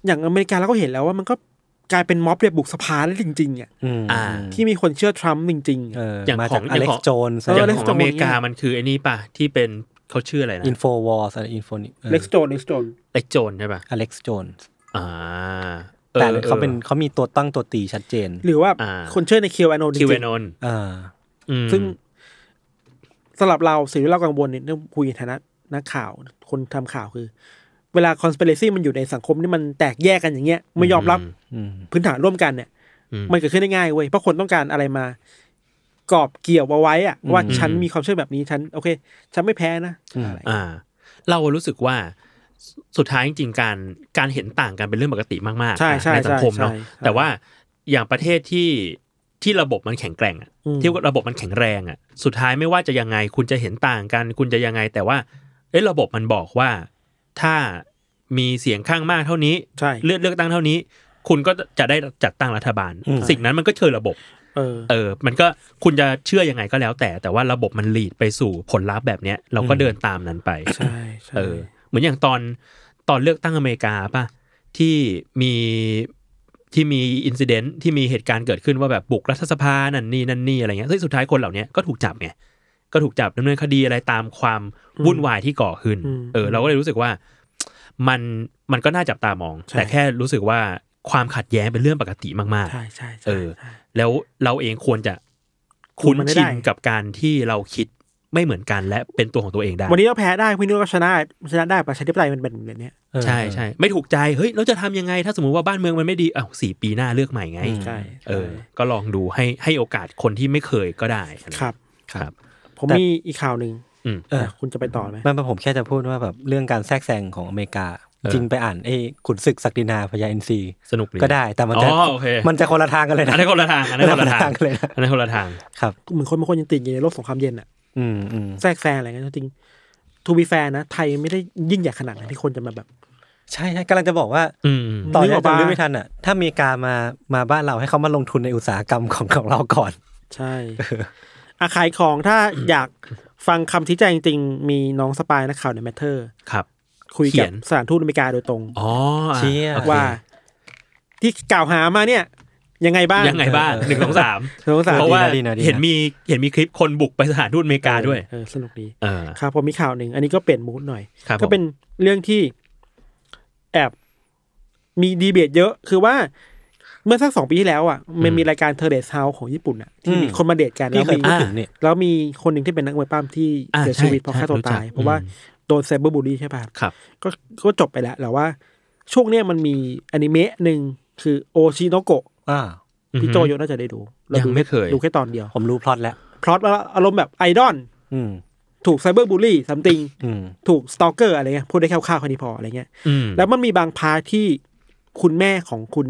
อย่างอเมริกาเราก็เห็นแล้วว่ามันก็กลายเป็นม็อบเรียบบุกสภาได้จริงๆอ่ะ ที่มีคนเชื่อทรัมป์จริงๆอย่างของอเล็กซ์โจนอย่างของอเมริกามันคือไอ้นี่ป่ะที่เป็นเขาชื่ออะไรนะอินโฟวอร์สอะไรอินโฟนิเล็กซ์โจนเล็กซ์โจนเล็กซ์โจนใช่ป่ะอเล็กซ์โจนอ่าแต่เขาเป็นเขามีตัวตั้งตัวตีชัดเจน หรือว่า คนเชื่อในคิวแอนอนคิวแอนอซึ่งสำหรับเราสิ่งที่เรากังวลเนี่ยต้องคุยในฐานะนักข่าว คนทำข่าวคือ เวลาคอนซเปเรซี่มันอยู่ในสังคมที่มันแตกแยกกันอย่างเงี้ย ไม่ยอมรับพื้นฐานร่วมกันเนี่ยมันเกิดขึ้นได้ง่ายเว้ยเพราะคนต้องการอะไรมากอบเกี่ยวเอาไว้อะว่าฉันมีความเชื่อแบบนี้ฉันโอเค ฉันไม่แพ้นะอ่า เรารู้สึกว่าสุดท้ายจริงๆการการเห็นต่างกันเป็นเรื่องปกติมากๆในสังคมเนาะแต่ว่าอย่างประเทศที่ที่ระบบมันแข็งแกร่งอ่ะที่ระบบมันแข็งแรงอ่ะ สุดท้ายไม่ว่าจะยังไงคุณจะเห็นต่างกันคุณจะยังไง แต่ว่าเอ้ระบบมันบอกว่าถ้ามีเสียงข้างมากเท่านี้เลือกเลือกตั้งเท่านี้ คุณก็จะได้จัดตั้งรัฐบาล สิ่งนั้นมันก็เชิญระบบ เออ เออ มันก็คุณจะเชื่อยังไงก็แล้วแต่แต่ว่าระบบมันหลีดไปสู่ผลลัพธ์แบบเนี้ย เราก็เดินตามนั้นไปใช่ใชเหมือนอย่างตอนตอนเลือกตั้งอเมริกาป่ะที่มีที่มีอินซิเดนต์ที่มีเหตุการณ์เกิดขึ้นว่าแบบบุกรัฐสภา นั่นนี่นั่นนี่อะไรเงี้ยซึ่งสุดท้ายคนเหล่านี้ก็ถูกจับไงก็ถูกจับดำเนินคดีอะไรตามความวุ่นวายที่ก่อขึ้นเออ เราก็เลยรู้สึกว่ามันมันก็น่าจับตามอง แต่แค่รู้สึกว่าความขัดแย้งเป็นเรื่องปกติมากๆใช่ใช่เออ แล้วเราเองควรจะ คุ้นชินกับการที่เราคิดไม่เหมือนกันและเป็นตัวของตัวเองได้ วันนี้เราแพ้ได้พี่นุ้ยก็ชนะชนะได้ประชาธิปไตยมันเป็นแบบนี้ใช่ใช่ไม่ถูกใจเฮ้ยเราจะทำยังไงถ้าสมมติว่าบ้านเมืองมันไม่ดีอ้าวสี่ปีหน้าเลือกใหม่ไงใช่เออก็ลองดูให้ให้โอกาสคนที่ไม่เคยก็ได้ครับครับ ผมมีอีกข่าวหนึ่งเออ คุณจะไปต่อไหมไม่ผมแค่จะพูดว่าแบบเรื่องการแทรกแซงของอเมริกาจริงไปอ่านไอ้ขุนศึกศักดินาพญาอินทรีสนุกก็ได้แต่มันจะมันจะคนละทางกันเลยนะอันนี้คนละทางอันนี้คนละทางกันเลยอันนี้คนละทางครับ เหมือนคนบางคนยังติดอยู่ในโลกสงครามเย็นอ่ะืแทรกแซงอะไรเงี้ยจริง ทูบีแฟร์นะ ไทยไม่ได้ยิ่งใหญ่ขนาดนั้น ที่คนจะมาแบบ ใช่ใช่กำลังจะบอกว่าตอนนี้ผมรู้ไม่ทันอ่ะ ถ้าอเมริกามา มาบ้านเราให้เขามาลงทุนในอุตสาหกรรมของของเราก่อน ใช่ อาขายของถ้าอยากฟังคำชี้แจงจริงมีน้องสปายนักข่าวในแมทเทอร์ ครับ คุยกับสถานทูตอเมริกาโดยตรงอ๋อเชี่ยว่าที่กล่าวหามาเนี่ยยังไงบ้างยังไงบ้างหนึ่งสองสามสองสามเพราะว่าเห็นมี เห็นมีคลิปคนบุกไปสถานทูตอเมริกาด้วยสนุกดี ครับผมมีข่าวหนึ่ง อันนี้ก็เปลี่ยนมูดหน่อย ก็เป็นเรื่องที่แอบมีดีเบตเยอะ คือว่า เมื่อสักสองปีที่แล้วอ่ะ มันมีรายการเทเดสเฮาของญี่ปุ่นอ่ะ ที่มีคนมาเดทกันแล้วมีแล้วมีคนหนึ่งที่เป็นนักมวยปั้มที่เสียชีวิตเพราะฆ่าตัวตาย เพราะว่าโดนไซเบอร์บูลลี่ใช่ป่ะครับก็ก็จบไปแล้วแต่ว่าช่วงเนี้ยมันมีอนิเมะหนึ่งคือโอชิโนโกะอ่าพี่โจยน่าจะได้ดูเราดูไม่เคย ดูแค่ตอนเดียว ผมรู้พลอตแล้วพลอตว่าอารมณ์แบบไอดอลถูกไซเบอร์บูลลี่ซัมติงถูกสตอเกอร์อะไรเงี้ยพูดได้แค่ข้าวแค่นี้พออะไรเงี้ยแล้วมันมีบางพาที่คุณแม่ของคุณ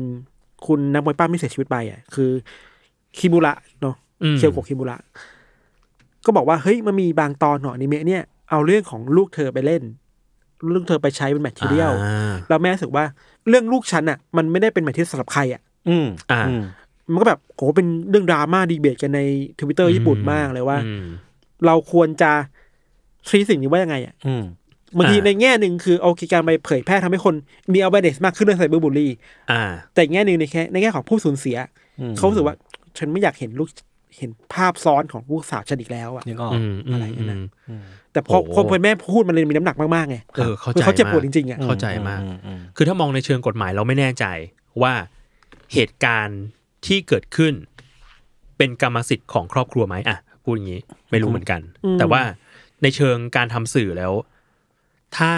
คุณนักมวยป้าไม่เสียชีวิตไปอ่ะคือคิบุระเนาะเชียวกกคิบุระก็บอกว่าเฮ้ยมันมีบางตอนเนาะอนิเมะเนี่ยเอาเรื่องของลูกเธอไปเล่นลูกเธอไปใช้เป็นแมทเทียลแล้วแม่รู้สึกว่าเรื่องลูกฉันอ่ะ มันไม่ได้เป็นแมททีลสำหรับใครอ่ะอืมอ่า มันก็แบบโหเป็นเรื่องดราม่าดีเบตกันในทวิตเตอร์ญี่ปุ่นมากเลยว่า เราควรจะซีสิ่งนี้ว่ายังไงอ่ะบางทีในแง่หนึ่งคือ โอเค การไปเผยแพร่ทำให้คนมีเอาไวเดสมากขึ้นเรื่องไซเบอร์บูลลี่แต่แง่หนึ่งในแค่ในแง่ของผู้สูญเสียเขาสึกว่า ฉันไม่อยากเห็นลูกเห็นภาพซ้อนของลูกสาวฉันอีกแล้วอะนี่ก็อะไรนะแต่พอ็นแม่พูดมันเลยมีน้ำหนักมากๆไงเออเขาเจ็บปวดจริงๆอ่ะเข้าใจมากคือถ้ามองในเชิงกฎหมายเราไม่แน่ใจว่าเหตุการณ์ที่เกิดขึ้น เป็นกรรมสิทธิ์ของครอบครัวไหมอ่ะ พูดอย่างนี้ไม่รู้เหมือนกัน แต่ว่าในเชิงการทำสื่อแล้ว ถ้า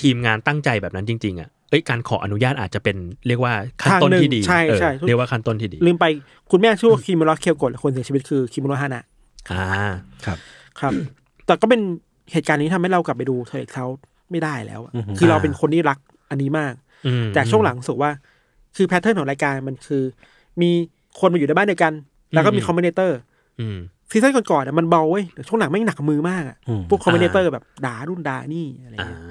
ทีมงานตั้งใจแบบนั้นจริง ๆ อ่ะ เอ้ยการขออนุญาตอาจจะเป็นเรียกว่าขั้นต้นที่ดีใช่ใช่เรียกว่าขั้นต้นที่ดี ลืมไปคุณแม่ชื่อว่าคิมโมโรเคียวกดคนเสียชีวิตคือคิมโมโรฮานะอ่าครับ ครับ แต่ก็เป็นเหตุการณ์นี้ทำให้เรากลับไปดูเทเลเขาไม่ได้แล้วคือเราเป็นคนที่รักอันนี้มากแต่ช่วงหลังสุกว่าคือแพทเทิร์นของรายการมันคือ มีคนมาอยู่ในบ้านเดียวกัน แล้วก็มีคอมเมนเตอร์ซีซั่นก่อนๆเนี่ยมันเบาเว้ยช่วงหลังไม่หนักมือมากพวกคอมเมนเตอร์แบบด่ารุ่นด่านี่อะไรอย่างเงี้ย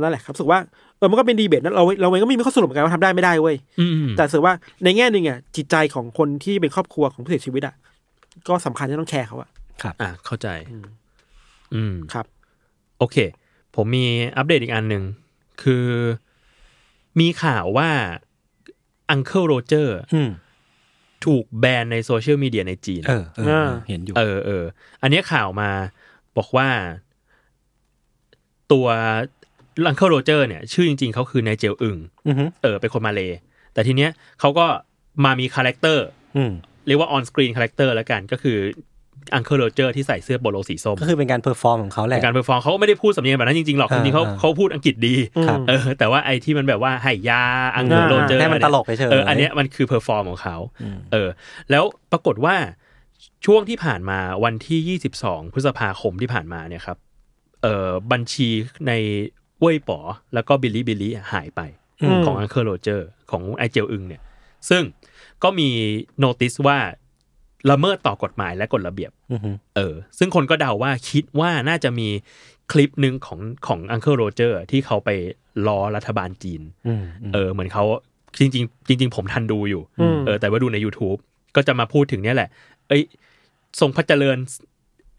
นั่นแหละครับสุกว่าเออมันก็เป็นดีเบตนะเรา เราเองก็ไม่มีข้อสรุปเหมือนกันว่าทำได้ไม่ได้เว้ยแต่สุกว่าในแง่หนึ่งอ่ะจิตใจของคนที่เป็นครอบครัวของผู้เสียชีวิตอ่ะก็สำคัญที่ต้องแคร์เขาอ่ะครับ อ่าเข้าใจอืมครับ โอเค ผมมีอัปเดตอีกอันหนึ่งคือมีข่าวว่าอังเคิลโรเจอร์ถูกแบน ในโซเชียลมีเดียในจีนเออเออเห็นอยู่ เออเอออันนี้ข่าวมาบอกว่าตัวลังเคิลโรเจอร์เนี่ย ชื่อจริงๆเขาคือนายเจลอึงเออเป็นคนมาเล แต่ทีเนี้ยเขาก็มามีคาแรคเตอร์เรียกว่าออนสกรีนคาแรคเตอร์แล้วกันก็คืออังเคิลโรเจอร์ที่ใส่เสื้อโปโลสีส้มก็คือเป็นการเพอร์ฟอร์มของเขาแหละเป็นการเพอร์ฟอร์มเขาไม่ได้พูดสำเนียงแบบนั้นจริง ๆ หรอกจริงๆเขาเขาพูดอังกฤษดีเออ แต่ว่าไอ้ที่มันแบบว่าให้ยาอังเคิลโรเจอร์ให้มันตลกไปเฉยเอออันนี้มันคือเพอร์ฟอร์มของเขาเออ แล้วปรากฏว่าช่วงที่ผ่านมาวันที่ 22 พฤษภาคมที่ผ่านมาเนี่ยครับ เออบัญชีในเว่ยป๋อแล้วก็บิลลี่บิลลี่หายไปของอังเคิลโรเจอร์ของไอเจลอึงเนี่ย ซึ่งก็มีโนติสว่าละเมิดต่อกฎหมายและกฎระเบียบเออ ซึ่งคนก็เดาว่าคิดว่าน่าจะมีคลิปหนึ่งของของอังเคิลโรเจอร์ที่เขาไปล้อรัฐบาลจีนเออ เหมือนเขาจริงจริงจริงผมทันดูอยู่ เออ แต่ว่าดูใน YouTube ก็จะมาพูดถึงเนี่ยแหละ เอ้ย ทรงพระเจริญ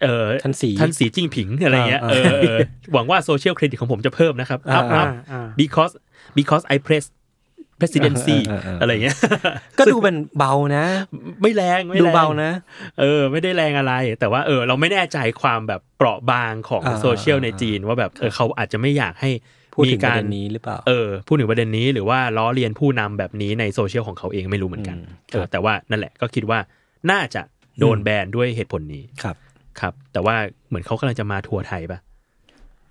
เออท่านสีท่านสีจิ้งผิงอะไรเงี้ย เออหวังว่าโซเชียลเครดิตของผมจะเพิ่มนะครับ ครับ because because I press presidency อะไรเงี้ย ก็ดูเป็นเบานะ ไม่แรงดูเบานะเออ ไม่ได้แรงอะไร แต่ว่าเออ เราไม่แน่ใจความแบบเปราะบางของโซเชียลในจีน ว่าแบบเออเขาอาจจะไม่อยากให้มีการเดะ็นี้หรือเปล่าเออพูดถึงประเด็นนี้หรือว่าล้อเลียนผู้นำแบบนี้ในโซเชียลของเขาเองไม่รู้เหมือนกันเออแต่ว่านั่นแหละก็คิดว่าน่าจะโดนแบนด้วยเหตุผลนี้ครับครับ แต่ว่าเหมือนเขากำลังจะมาทัวร์ไทยปะ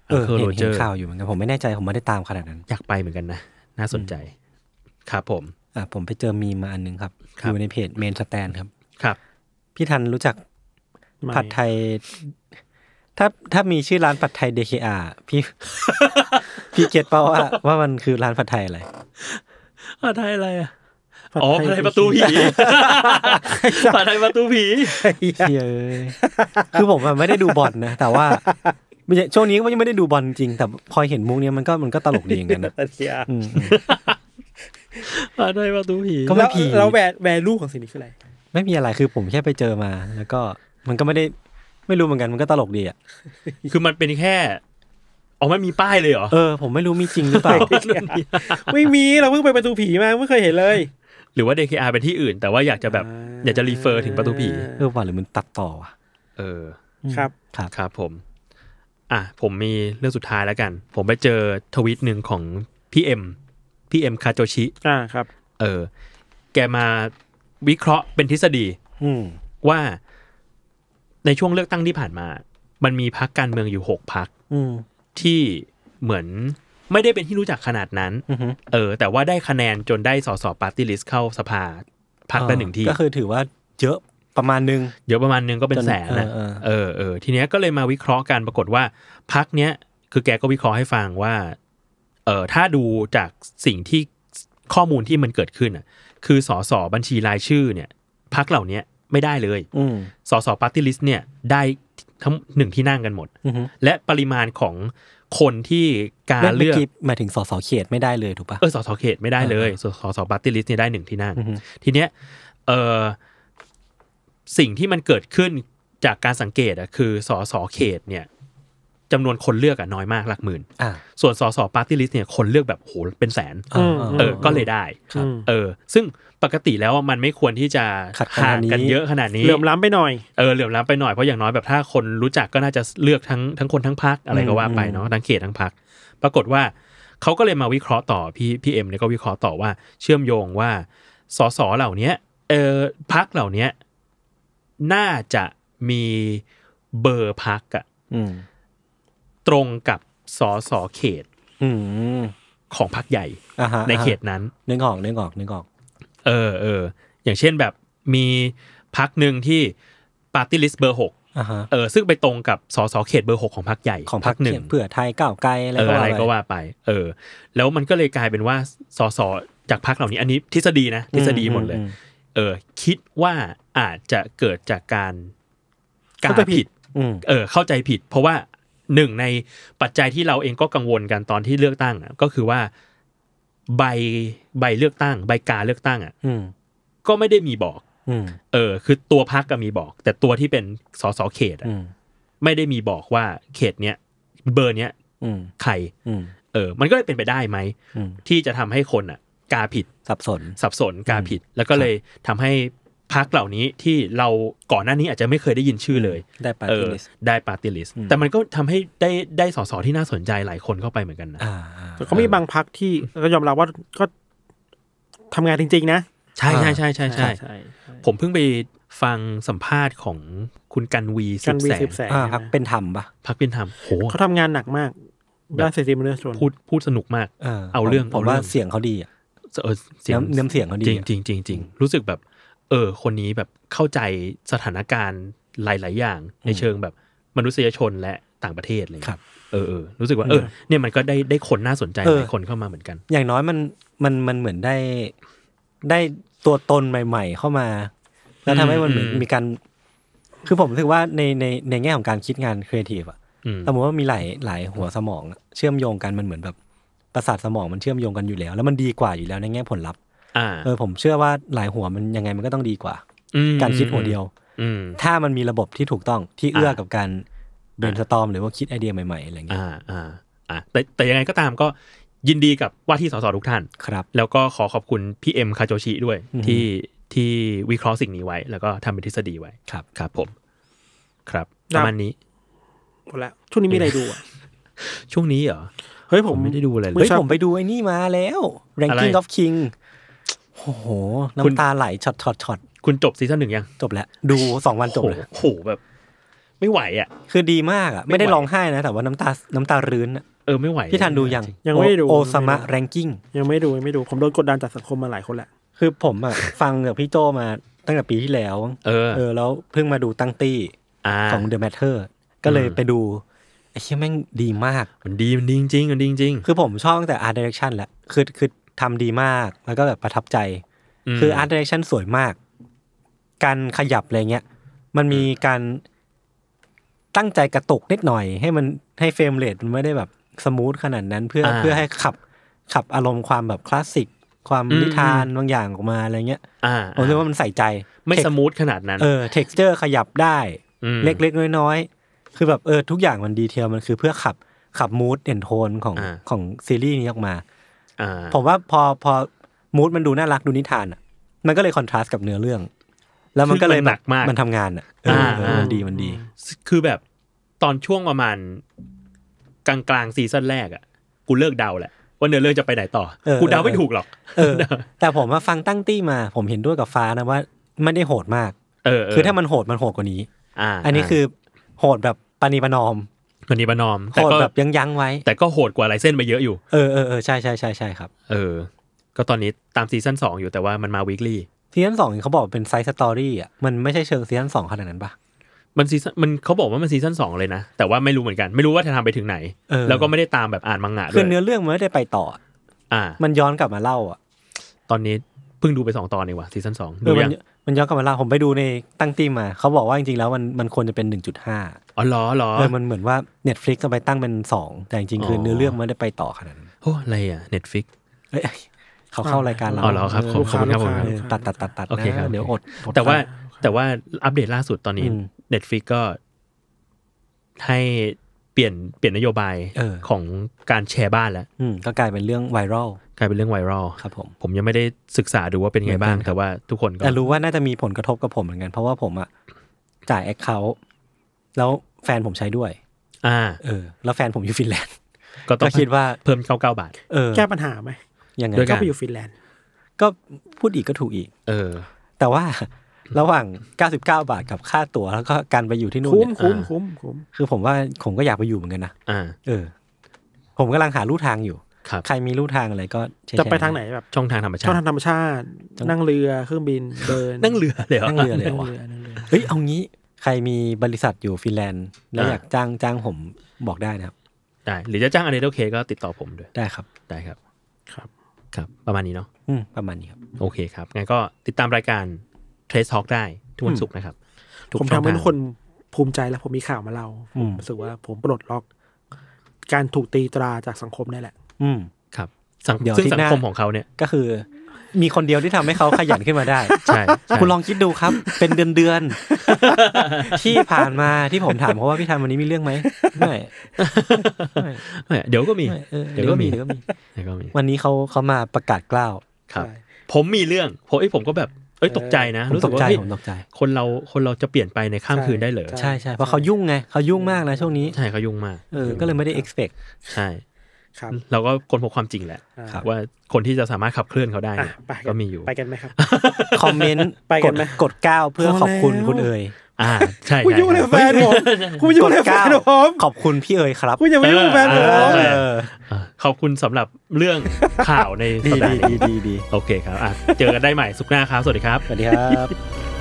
เออเห็นข่าวอยู่เหมือนกันผมไม่แน่ใจผมไม่ได้ตามขนาดนั้นอยากไปเหมือนกันนะน่าสนใจครับผม อ่าผมไปเจอมีมาอันนึงครับอยู่ในเพจเมนสแตนครับครับพี่ทันรู้จักผัดไทย ถ้าถ้ามีชื่อร้านผัดไทยเดคอาพี่ พี่เก็ตเปล่าว่าว่ามันคือร้านผัดไทยอะไรผัดไทยอะไรอ่ะอ๋อผัดไทยประตูผีผัดไทยประตูผีเยคือผมไม่ได้ดูบอลนะ แต่ว่าช่วงนี้ก็ยังไม่ได้ดูบอลจริง แต่พอเห็นมุกเนี้ยมันก็มันก็ตลกดีเหมือนกันนะมาได้มาดูผีก็ไม่ผีเราแวแวลูของสิ่งนี้คืออะไรไม่มีอะไรคือผมแค่ไปเจอมา แล้วก็มันก็ไม่ได้ไม่รู้เหมือนกันมันก็ตลกดีอ่ะคือมันเป็นแค่อ๋อไม่มีป้ายเลยเหรอเออผมไม่รู้มีจริงหรือเปล่าไม่มีเราเพิ่งไปประตูผีมา ไม่เคยเห็นเลย หรือว่า DKR เป็นที่อื่น แต่ว่าอยากจะแบบอยากจะรีเฟอร์ถึงประตูผีเออว่าหรือมันตัดต่ออ่ะเออครับครับครับผม อ่ะผมมีเรื่องสุดท้ายแล้วกัน ผมไปเจอทวิตหนึ่งของพี่เอ็มพี่เอ็มคาโจชิอ่าครับ เออ แกมาวิเคราะห์เป็นทฤษฎีว่าในช่วงเลือกตั้งที่ผ่านมา มันมีพักการเมืองอยู่หกพักที่เหมือนไม่ได้เป็นที่รู้จักขนาดนั้นเออ แต่ว่าได้คะแนนจนได้สอสปาร์ตี้ลิสต์เข้าสภาพักละหนึ่งที่ก็คือถือว่าเยอะประมาณนึง เยอะประมาณนึงก็เป็นแสนนะเออ เออ ทีเนี้ยก็เลยมาวิเคราะห์กันปรากฏว่าพักเนี้ย คือแกก็วิเคราะห์ให้ฟังว่าเออถ้าดูจากสิ่งที่ข้อมูลที่มันเกิดขึ้นอ่ะ คือสอสอบัญชีรายชื่อเนี่ยพักเหล่านี้ไม่ได้เลยสอสอปาร์ตี้ลิสต์เนี่ยได้ทั้งหนึ่งที่นั่งกันหมด และปริมาณของคนที่การเลือกมาถึงสสเขตไม่ได้เลยถูกปะเออสสเขตไม่ได้เลยสสปาร์ตี้ลิสต์เนี่ยได้หนึ่งที่นั่งทีเนี้ยเออสิ่งที่มันเกิดขึ้นจากการสังเกตอะคือสสเขตเนี่ยจำนวนคนเลือกอะน้อยมากหลักหมื่น ส่วนสสปาร์ตี้ลิสต์เนี่ยคนเลือกแบบโหเป็นแสน เออก็เลยได้ เออ ซึ่งปกติแล้วมันไม่ควรที่จะห่างกันเยอะขนาดนี้เหลื่อมล้ำไปหน่อย เออเหลื่อมล้ำไปหน่อยเพราะอย่างน้อยแบบถ้าคนรู้จักก็น่าจะเลือกทั้งทั้งคนทั้งพักอะไรก็ว่าไปเนาะทั้งเขตทั้งพัก ปรากฏว่าเขาก็เลยมาวิเคราะห์ต่อพี่พี่เอ็มเนี่ยก็วิเคราะห์ต่อว่าเชื่อมโยงว่าสสเหล่านี้เออพักเหล่านี้น่าจะมีเบอร์พักอะตรงกับสอสอเขตของพรรคใหญ่ในเขตนั้นนึกออกนึกออกนึกออก เออเอออย่างเช่นแบบมีพรรคหนึ่งที่ปาร์ตี้ลิสต์เบอร์หกเออ ซึ่งไปตรงกับสสเขตเบอร์หกของพรรคใหญ่ของพรรคหนึ่ง เพื่อไทยก้าวไกลอะไรก็ว่าไป เออ แล้วมันก็เลยกลายเป็นว่าสสจากพรรคเหล่านี้ อันนี้ ทฤษฎีนะ ทฤษฎีหมดเลย เออ คิดว่าอาจจะเกิดจากการการผิดเออ เข้าใจผิด เพราะว่าหนึ่งในปัจจัยที่เราเองก็กังวลกันตอนที่เลือกตั้งก็คือว่า ใบใบเลือกตั้ง ใบกาเลือกตั้งอ่ะก็ไม่ได้มีบอกเออ คือตัวพักก็มีบอก แต่ตัวที่เป็นสสเขตไม่ได้มีบอกว่า เขตเนี้ยเบอร์เนี้ยใครเออ มันก็เลยเป็นไปได้ไหมที่จะทำให้คนอ่ะ กาผิดสับสน สับสน กาผิด แล้วก็เลยทำให้พักเหล่านี้ที่เราก่อนหน้านี้อาจจะไม่เคยได้ยินชื่อเลย ได้ปาร์ตี้ลิสได้ปาร์ตี้ลิส แต่มันก็ทำให้ได้ได้สสที่น่าสนใจหลายคนเข้าไปเหมือนกันนะเขามีบางพักที่ก็ยอมรับว่าก็ทำงานจริง ๆ นะ ใช่ใช่ใช่ใช่ใช่ผมเพิ่งไปฟังสัมภาษณ์ของคุณกันวีสิบแสงพักเป็นธรรมปะพักเป็นธรรมโหเขาทำงานหนักมากด้านเศรษฐีมนุษยชนพูดพูดสนุกมาก เอาเรื่องผมว่าเสียงเขาดีอ่ะเสียงเนื้อเสียงเขาดีจริงจริงจริงรู้สึกแบบเออ คนนี้แบบเข้าใจสถานการณ์หลาย ๆ อย่าง ในเชิงแบบมนุษยชนและต่างประเทศเลยครับ เออเออรู้สึกว่า เออ เนี่ยมันก็ได้ได้คนน่าสนใจหลายคนเข้ามาเหมือนกัน อย่างน้อยมันมันมันเหมือนได้ได้ตัวตนใหม่ ๆ เข้ามา แล้วทำให้มันมีการ คือผมรู้สึกว่าในในในแง่ของการคิดงานครีเอทีฟอะสมมติว่ามีหลายหลายหัวสมอง เชื่อมโยงกันมันเหมือนแบบประสาทสมองมันเชื่อมโยงกันอยู่แล้ว แล้วมันดีกว่าอยู่แล้วในแง่ผลลัพธ์เออ ผมเชื่อว่าหลายหัวมันยังไงมันก็ต้องดีกว่า การคิดหัวเดียวถ้ามันมีระบบที่ถูกต้องที่เอื้อกับการเบนสตอมหรือว่าคิดไอเดียใหม่ๆอะไรอย่างเงี้ยอ่าอ่าแต่แต่ยังไงก็ตามก็ยินดีกับว่าที่สสทุกท่าน ครับแล้วก็ขอขอบคุณพี่เอ็มคาโจชิด้วยที่ที่วิเคราะห์สิ่งนี้ไว้ แล้วก็ทำเป็นทฤษฎีไว้ครับครับผม ครับ ประมาณนี้หมดแล้วช่วงนี้มีอะไรดูอ่ะช่วงนี้เหรอเฮ้ยผมไม่ได้ดูอะไรเลยเฮ้ยผมไปดูไอ้นี่มาแล้ว Ranking of King โอ้โห น้ำตาไหลช็อตช็อตช็อตคุณจบซีซั่นหนึ่งยังจบแล้ว ดูสองวันจบเลยโอ้โหแบบ ไม่ไหวอ่ะ คือดีมากอ่ะไม่ได้ร้องไห้นะแต่ว่าน้ำตา น้ำตารื้นเออไม่ไหวพี่ทันดูยังยังไม่ดูโอซามะแรงกิ้ง ยังไม่ดูยังไม่ดูผมโดนกดดันจากสังคมมาหลายคนแหละ คือผมอ่ะ ฟังแบบพี่โจมาตั้งแต่ปีที่แล้ว เออ เออแล้วเพิ่งมาดูตั้งตี้ของเดอะแมทเทอร์ก็เลยไปดูไอ้เชี่ยแม่งดีมากมันดีมันดีจริงมันดีจริงคือผมชอบตั้งแต่อาร์ตดิเรกชันแหละคือคือทำดีมากแล้วก็แบบประทับใจ คืออาร์ตเดเรคชั่นสวยมาก การขยับอะไรเงี้ย มันมีการตั้งใจกระตุกนิดหน่อย ให้มันให้เฟรมเรทมันไม่ได้แบบสมูทขนาดนั้นเพื่อเพื่อให้ขับขับอารมณ์ความแบบคลาสสิกความนิทาน บางอย่างออกมาอะไรเงี้ยผมคิดว่ามันใส่ใจไม่สมูทขนาดนั้น เออเท็กซ์เจอร์ขยับได้ เล็ก ๆ น้อย ๆ คือแบบเออทุกอย่างมันดีเทลมันคือเพื่อขับขับมูดเอนโทนของของซีรีส์นี้ออกมาผมว่าพอพอมูดมันดูน่ารักดูนิทานอ่ะมันก็เลยคอนทราสต์กับเนื้อเรื่องแล้วมันก็เลยแบบมันทำงานอ่ะมันดีมันดี คือแบบตอนช่วงประมาณกลางกลางซีซั่นแรกอ่ะกูเลิกเดาแหละว่าเนื้อเรื่องจะไปไหนต่อกูเดาไม่ถูกหรอกเออแต่ผมว่าฟังตั้งตี้มา ผมเห็นด้วยกับฟ้านะว่าไม่ได้โหดมาก เออ คือถ้ามันโหดมันโหดกว่านี้อ่าอันนี้คือโหดแบบปาณีปนอมมันนีบนอมแต่ก็แบบยังยังไว้ แต่ก็โหดกว่าลายเส้นไปเยอะอยู่ เออเออใช่ใช่ใช่ใช่ครับ เออ ก็ตอนนี้ตามซีซั่นสองอยู่แต่ว่ามันมาวีคลี่ซีซั่นสองเขาบอกเป็นไซส์สตอรี่อ่ะ มันไม่ใช่เชิงซีซั่นสองขนาดนั้นปะมันซีซั่นมันเขาบอกว่ามันซีซั่นสองเลยนะ แต่ว่าไม่รู้เหมือนกันไม่รู้ว่าจะทำไปถึงไหน แล้วก็ไม่ได้ตามแบบอ่านมังงะด้วยคือเนื้อเรื่องมันไม่ได้ไปต่อ อ่า มันย้อนกลับมาเล่าอ่ะ ตอนนี้เพิ่งดูไปสองตอนเองว่ะซีซั่นสองดูยังมันย้อนกลับเวลาผมไปดูในตั้งตี้มา เขาบอกว่าจริงๆแล้วมันมันควรจะเป็น 1.5 อ๋อ เหรอเหรอเลยมันเหมือนว่า Netflix ก็ไปตั้งเป็น 2 แต่จริงๆคือเนื้อเรื่องไม่ได้ไปต่อขนาดนั้นโอ้อะไรอ่ะ Netflix เฮ้ยเขาเข้ารายการเราอ๋อเหรอครับ ขอบคุณครับผมตัดตัดตัดตัดนะเดี๋ยวอด แต่ว่าแต่ว่าอัปเดตล่าสุดตอนนี้ Netflix ก็ให้ปลี่ยนเปลี่ยนนโยบายออของการแชร์บ้านแล้วก็กลายเป็นเรื่องไวรัลกลายเป็นเรื่องไวรัลครับ ผมผมยังไม่ได้ศึกษาดูว่าเป็นยังไงบ้าง แต่ว่าทุกคนก็แต่รู้ว่าน่าจะมีผลกระทบกับผมเหมือนกันเพราะว่าผมอะจ่ายแอคเคาท์แล้วแฟนผมใช้ด้วย อ่าเออแล้วแฟนผมอยู่ฟินแลนด์ก็ต้องคิดว่าเพิ่มเก้าเก้าบาทแก้ปัญหาไหมยังไงก็ไปอยู่ฟินแลนด์ก็พูดอีกก็ถูกอีก เออ แต่ว่าระหว่าง 99 บาท กับค่าตั๋ว แล้วก็การไปอยู่ที่นู่นคุ้ม คุ้มคุ้มคุ้มคือผมว่าผมก็อยากไปอยู่เหมือนกันนะ อ่า เออ ผมกำลังหาลู่ทางอยู่ครับใครมีลู่ทางอะไรก็จะไปทางไหนแบบช่องทางธรรมชาติช่องทางธรรมชาติ นั่งเรือ เครื่องบิน เดิน นั่งเรือเลยนั่งเรือเลยวะเฮ้ย เอางี้ ใครมีบริษัทอยู่ฟินแลนด์ แล้วอยากจ้างจ้างผมบอกได้นะครับ ได้ หรือจะจ้างอะไรโอเคก็ติดต่อผมด้วยได้ครับ ได้ครับ ครับ ครับ ประมาณนี้เนาะ อืมประมาณนี้ครับ โอเคครับ งั้นก็ติดตามรายการเทรสฮอกได้ ทุกวันศุกร์นะครับ ผมทำให้ทุกคนภูมิใจแล้วผมมีข่าวมาเล่าผมรู้สึกว่าผมปลดล็อก การถูกตีตราจากสังคมนี่แหละ อืม ครับซึ่งสังคมของเขาเนี่ย ก็คือมีคนเดียวที่ทำให้เขาขยันขึ้นมาได้ ใช่ คุณลองคิดดูครับเป็นเดือนเดือน ที่ผ่านมาที่ผมถามเขาว่า พี่ทันวันนี้มีเรื่องไหมไม่ไม่เดี๋ยวก็มีเดี๋ยวก็มีเดี๋ยวก็มีวันนี้เขาเขามาประกาศกล้าวครับ ผมมีเรื่องผมไอ้ผมก็แบบเอ้ยตกใจนะ รู้สึกว่าผมตกใจคนเราคนเราจะเปลี่ยนไปในข้ามคืนได้เลยใช่ใช่เพราะเขายุ่งไงเขายุ่งมากนะช่วงนี้ ใช่เขายุ่งมากเออก็เลยไม่ได้ expect ใช่ ครับ เราก็คนพบความจริงแหละ ว่าคนที่จะสามารถขับเคลื่อนเขาได้ก็มีอยู่ไปกันไหมครับ คอมเมนต์ไปกันไหมกดก้าวเพื่อขอบคุณคุณเอ๋ยอ่าใช่คุณยุ่งเลยแฟนผมคุณยุ่งเลยแฟนผมขอบคุณพี่เอ๋ยครับ คุณอย่ามายุ่งแฟนผมขอบคุณสำหรับเรื่องข่าวในสัปดาห์นี้ดีดี โอเคครับเจอกันได้ใหม่สุขหน้าครับ สวัสดีครับสวัสดีครับ